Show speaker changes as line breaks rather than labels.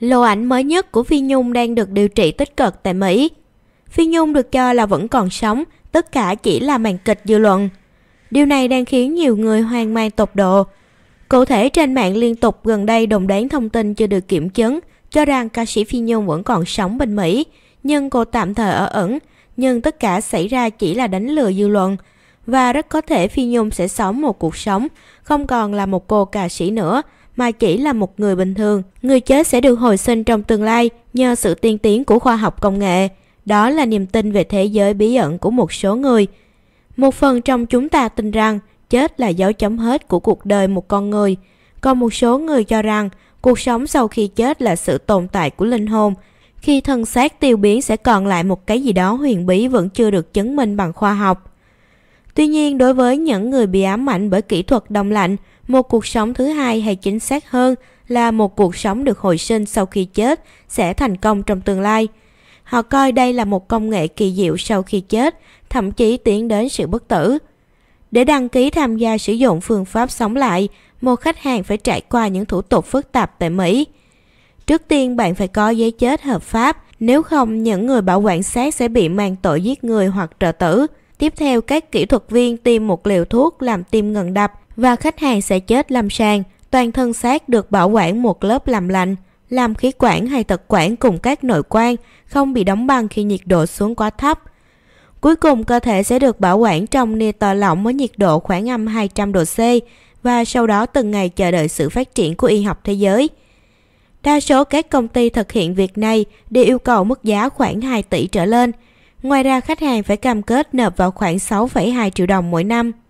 Lô ảnh mới nhất của Phi Nhung đang được điều trị tích cực tại Mỹ. Phi Nhung được cho là vẫn còn sống, tất cả chỉ là màn kịch dư luận. Điều này đang khiến nhiều người hoang mang tột độ. Cụ thể trên mạng liên tục gần đây đồng đoán thông tin chưa được kiểm chứng cho rằng ca sĩ Phi Nhung vẫn còn sống bên Mỹ, nhưng cô tạm thời ở ẩn, nhưng tất cả xảy ra chỉ là đánh lừa dư luận và rất có thể Phi Nhung sẽ sống một cuộc sống không còn là một cô ca sĩ nữa mà chỉ là một người bình thường. Người chết sẽ được hồi sinh trong tương lai nhờ sự tiên tiến của khoa học công nghệ. Đó là niềm tin về thế giới bí ẩn của một số người. Một phần trong chúng ta tin rằng chết là dấu chấm hết của cuộc đời một con người. Còn một số người cho rằng cuộc sống sau khi chết là sự tồn tại của linh hồn. Khi thân xác tiêu biến sẽ còn lại một cái gì đó huyền bí vẫn chưa được chứng minh bằng khoa học. Tuy nhiên, đối với những người bị ám ảnh bởi kỹ thuật đông lạnh, một cuộc sống thứ hai hay chính xác hơn là một cuộc sống được hồi sinh sau khi chết sẽ thành công trong tương lai. Họ coi đây là một công nghệ kỳ diệu sau khi chết, thậm chí tiến đến sự bất tử. Để đăng ký tham gia sử dụng phương pháp sống lại, một khách hàng phải trải qua những thủ tục phức tạp tại Mỹ. Trước tiên bạn phải có giấy chết hợp pháp, nếu không những người bảo quản xác sẽ bị mang tội giết người hoặc trợ tử. Tiếp theo, các kỹ thuật viên tiêm một liều thuốc làm tim ngừng đập và khách hàng sẽ chết lâm sàng. Toàn thân xác được bảo quản một lớp làm lạnh, làm khí quản hay thực quản cùng các nội quan không bị đóng băng khi nhiệt độ xuống quá thấp. Cuối cùng, cơ thể sẽ được bảo quản trong nitro lỏng với nhiệt độ khoảng âm 200 độ C và sau đó từng ngày chờ đợi sự phát triển của y học thế giới. Đa số các công ty thực hiện việc này đều yêu cầu mức giá khoảng 2 tỷ trở lên – Ngoài ra khách hàng phải cam kết nộp vào khoảng 6,2 triệu đồng mỗi năm.